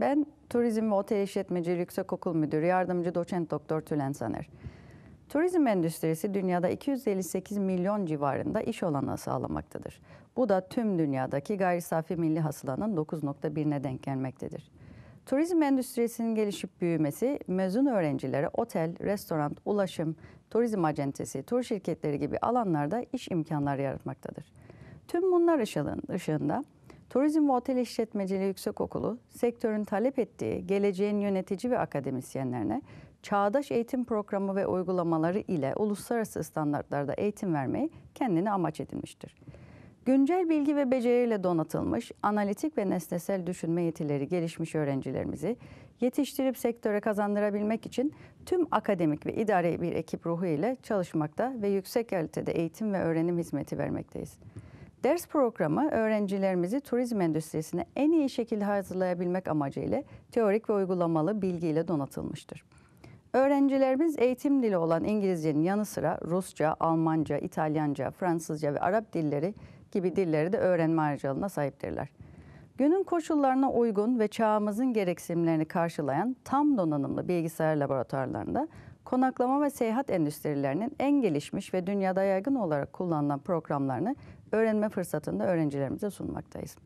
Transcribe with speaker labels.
Speaker 1: Ben Turizm ve Otel İşletmeciliği Yüksekokul Müdürü Yardımcı Doçent Doktor Tülen Saner. Turizm endüstrisi dünyada 258 milyon civarında iş olanağı sağlamaktadır. Bu da tüm dünyadaki gayri safi milli hasılanın 9.1'ine denk gelmektedir. Turizm endüstrisinin gelişip büyümesi mezun öğrencilere otel, restoran, ulaşım, turizm acentesi, tur şirketleri gibi alanlarda iş imkanları yaratmaktadır. Tüm bunlar ışığında Turizm ve Otel İşletmeciliği Yüksekokulu sektörün talep ettiği geleceğin yönetici ve akademisyenlerine çağdaş eğitim programı ve uygulamaları ile uluslararası standartlarda eğitim vermeyi kendine amaç edinmiştir. Güncel bilgi ve beceriyle donatılmış, analitik ve nesnesel düşünme yetileri gelişmiş öğrencilerimizi yetiştirip sektöre kazandırabilmek için tüm akademik ve idari bir ekip ruhu ile çalışmakta ve yüksek kalitede eğitim ve öğrenim hizmeti vermekteyiz. Ders programı öğrencilerimizi turizm endüstrisine en iyi şekilde hazırlayabilmek amacıyla teorik ve uygulamalı bilgiyle donatılmıştır. Öğrencilerimiz eğitim dili olan İngilizcenin yanı sıra Rusça, Almanca, İtalyanca, Fransızca ve Arap dilleri gibi dilleri de öğrenme harcalığına sahiptirler. Günün koşullarına uygun ve çağımızın gereksinimlerini karşılayan tam donanımlı bilgisayar laboratuvarlarında konaklama ve seyahat endüstrilerinin en gelişmiş ve dünyada yaygın olarak kullanılan programlarını öğrenme fırsatında öğrencilerimize sunmaktayız.